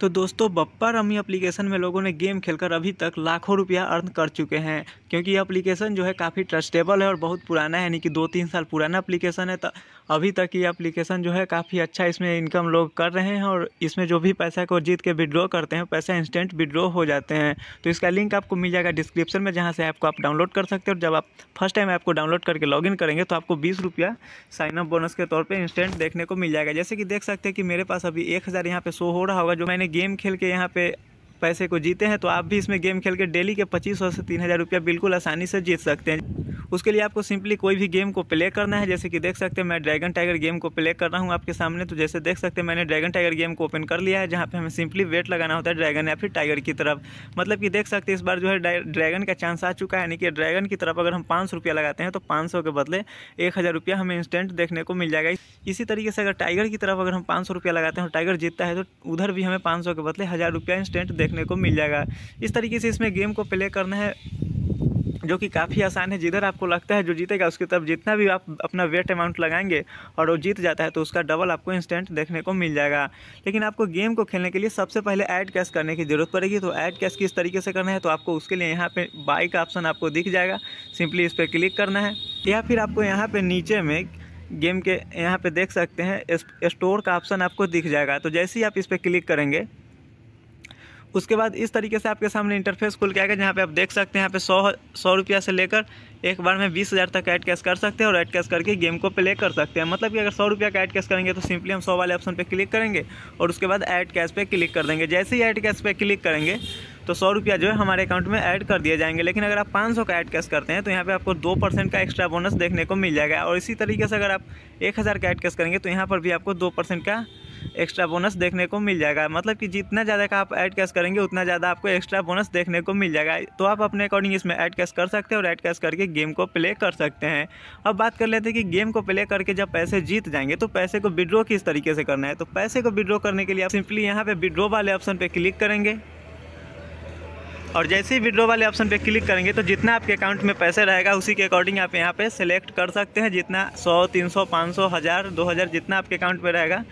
तो दोस्तों Bappa rummy application में लोगों ने गेम खेलकर अभी तक लाखों रुपया अर्न कर चुके हैं क्योंकि ये एप्लीकेशन जो है काफ़ी ट्रस्टेबल है और बहुत पुराना है यानी कि दो तीन साल पुराना एप्लीकेशन है तो अभी तक ये एप्लीकेशन जो है काफ़ी अच्छा इसमें इनकम लोग कर रहे हैं और इसमें जो भी पैसा को जीत के विड्रॉ करते हैं पैसा इंस्टेंट विड्रॉ हो जाते हैं तो इसका लिंक आपको मिल जाएगा डिस्क्रिप्शन में जहाँ से ऐप को आप डाउनलोड कर सकते हो और जब आप फर्स्ट टाइम ऐप को डाउनलोड करके लॉग करेंगे तो आपको बीस रुपया साइनअप बोनस के तौर पर इंस्टेंट देखने को मिल जाएगा जैसे कि देख सकते हैं कि मेरे पास अभी एक हज़ार यहाँ पे शो हो रहा होगा जो मैंने गेम खेल के यहाँ पे पैसे को जीते हैं तो आप भी इसमें गेम खेल के डेली के पच्चीस से तीन हज़ार रुपया बिल्कुल आसानी से जीत सकते हैं उसके लिए आपको सिंपली कोई भी गेम को प्ले करना है जैसे कि देख सकते हैं मैं ड्रैगन टाइगर गेम को प्ले कर रहा हूँ आपके सामने तो जैसे देख सकते हैं मैंने ड्रैगन टाइगर गेम को ओपन कर लिया है जहाँ पे हमें सिंपली वेट लगाना होता है ड्रैगन या फिर टाइगर की तरफ मतलब कि देख सकते हैं इस बार जो है ड्रैगन का चांस आ चुका है यानी कि ड्रैगन की तरफ अगर हम पाँच रुपया लगाते हैं तो पाँच के बदले एक हज़ार रुपया हमें इंस्टेंट देखने को मिल जाएगा इसी तरीके से अगर टाइगर की तरफ अगर हम पाँच सौ रुपया लगाते हैं और टाइगर जीतता है तो उधर भी हमें पाँच सौ के बदले हज़ार रुपया इंस्टेंट देखने को मिल जाएगा इस तरीके से इसमें गेम को प्ले करना है जो कि काफ़ी आसान है जिधर आपको लगता है जो जीतेगा उसकी तरफ जितना भी आप अपना वेट अमाउंट लगाएंगे और वो जीत जाता है तो उसका डबल आपको इंस्टेंट देखने को मिल जाएगा लेकिन आपको गेम को खेलने के लिए सबसे पहले ऐड कैश करने की ज़रूरत पड़ेगी तो ऐड कैश किस तरीके से करना है तो आपको उसके लिए यहाँ पर बाई का ऑप्शन आपको दिख जाएगा सिंपली इस पर क्लिक करना है या फिर आपको यहाँ पर नीचे में गेम के यहाँ पर देख सकते हैं स्टोर का ऑप्शन आपको दिख जाएगा तो जैसे ही आप इस पर क्लिक करेंगे उसके बाद इस तरीके से आपके सामने इंटरफेस खुल के आएगा जहाँ पे आप देख सकते हैं यहाँ पे सौ सौ रुपया से लेकर एक बार में बीस हज़ार तक ऐड कैश कर सकते हैं और ऐड कैश करके गेम को प्ले कर सकते हैं मतलब कि अगर सौ रुपया का ऐड कैश करेंगे तो सिंपली हम सौ वाले ऑप्शन पर क्लिक करेंगे और उसके बाद ऐड कैश पर क्लिक कर देंगे जैसे ही ऐड कैश पर क्लिक करेंगे तो सौ रुपया जो है हमारे अकाउंट में ऐड कर दिए जाएंगे लेकिन अगर आप पाँच सौ का ऐड कैश करते हैं तो यहाँ पे आपको दो परसेंट का एक्स्ट्रा बोनस देखने को मिल जाएगा और इसी तरीके से अगर आप एक हज़ार का ऐड कैश करेंगे तो यहाँ पर भी आपको दो परसेंट का एक्स्ट्रा बोनस देखने को मिल जाएगा मतलब कि जितना ज़्यादा का आप ऐड कैश करेंगे उतना ज़्यादा आपको एक्स्ट्रा बोनस देखने को मिल जाएगा तो आप अपने अकॉर्डिंग इसमें ऐड कैश कर सकते हैं और ऐड कैश करके गेम को प्ले कर सकते हैं अब बात कर लेते हैं कि गेम को प्ले करके जब पैसे जीत जाएंगे तो पैसे को विड्रॉ किस तरीके से करना है तो पैसे को विड्रॉ करने के लिए आप सिंपली यहाँ पर विड्रॉ वाले ऑप्शन पर क्लिक करेंगे और जैसे ही विड्रो वाले ऑप्शन पे क्लिक करेंगे तो जितना आपके अकाउंट में पैसे रहेगा उसी के अकॉर्डिंग आप यहाँ पे सिलेक्ट कर सकते हैं जितना 100, 300, 500, हज़ार दो हज़ार जितना आपके अकाउंट में रहेगा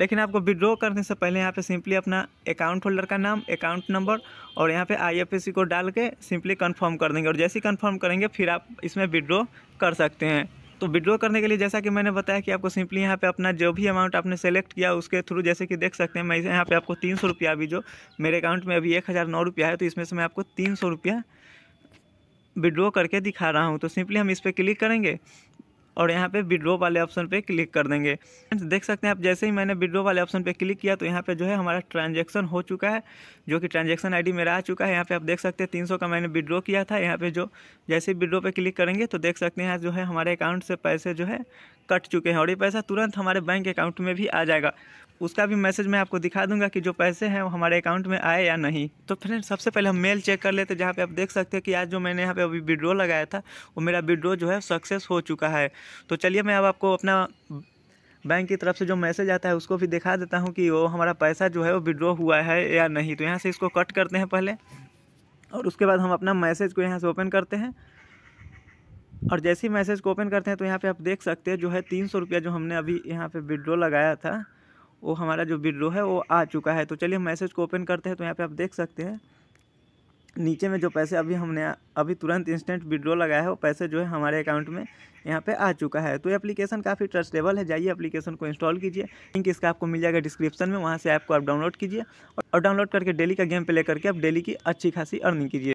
लेकिन आपको विड्रॉ करने से पहले यहाँ पे सिंपली अपना अकाउंट होल्डर का नाम अकाउंट नंबर और यहाँ पे आईएफएससी को डाल के सिंपली कंफर्म कर देंगे और जैसे ही कन्फर्म करेंगे फिर आप इसमें विड्रॉ कर सकते हैं तो विड्रॉ करने के लिए जैसा कि मैंने बताया कि आपको सिंपली यहाँ पे अपना जो भी अमाउंट आपने सेलेक्ट किया उसके थ्रू जैसे कि देख सकते हैं मैं यहाँ पे आपको तीन सौ रुपया अभी जो मेरे अकाउंट में अभी एक हज़ार नौ रुपया है तो इसमें से मैं आपको तीन सौ रुपया विड्रॉ करके दिखा रहा हूँ तो सिंपली हम इस पर क्लिक करेंगे और यहाँ पे विड्रो वाले ऑप्शन पे क्लिक कर देंगे देख सकते हैं आप जैसे ही मैंने विड्रो वाले ऑप्शन पे क्लिक किया तो यहाँ पे जो है हमारा ट्रांजेक्शन हो चुका है जो कि ट्रांजेक्शन आई मेरा आ चुका है यहाँ पे आप देख सकते हैं तीन का मैंने विड्रो किया था यहाँ पे जो जैसे ही विड्रो पर क्लिक करेंगे तो देख सकते हैं जो है हमारे अकाउंट से पैसे जो है कट चुके हैं और ये पैसा तुरंत हमारे बैंक अकाउंट में भी आ जाएगा उसका भी मैसेज मैं आपको दिखा दूंगा कि जो पैसे हैं वो हमारे अकाउंट में आए या नहीं तो फ्रेंड सबसे पहले हम मेल चेक कर लेते हैं जहाँ पे आप देख सकते हैं कि आज जो मैंने यहाँ पे अभी विड्रो लगाया था वो मेरा विड्रो जो है सक्सेस हो चुका है तो चलिए मैं अब आपको अपना बैंक की तरफ से जो मैसेज आता है उसको भी दिखा देता हूँ कि वो हमारा पैसा जो है वो विड्रॉ हुआ है या नहीं तो यहाँ से इसको कट करते हैं पहले और उसके बाद हम अपना मैसेज को यहाँ से ओपन करते हैं और जैसे ही मैसेज को ओपन करते हैं तो यहाँ पे आप देख सकते हैं जो है तीन सौ रुपया जो हमने अभी यहाँ पे विड्रो लगाया था वो हमारा जो विड्रो है वो आ चुका है तो चलिए हम मैसेज को ओपन करते हैं तो यहाँ पे आप देख सकते हैं नीचे में जो पैसे अभी हमने अभी तुरंत इंस्टेंट विड्रो लगाया है वो पैसे जो है हमारे अकाउंट में यहाँ पे आ चुका है तो ये एप्लीकेशन काफ़ी ट्रस्टेबल है जाइए एप्लीकेशन को इंस्टॉल कीजिए लिंक इसका आपको मिल जाएगा डिस्क्रिप्शन में वहाँ से ऐप को आप डाउनलोड कीजिए और डाउनलोड करके डेली का गेम प्ले करके आप डेली की अच्छी खासी अर्निंग कीजिए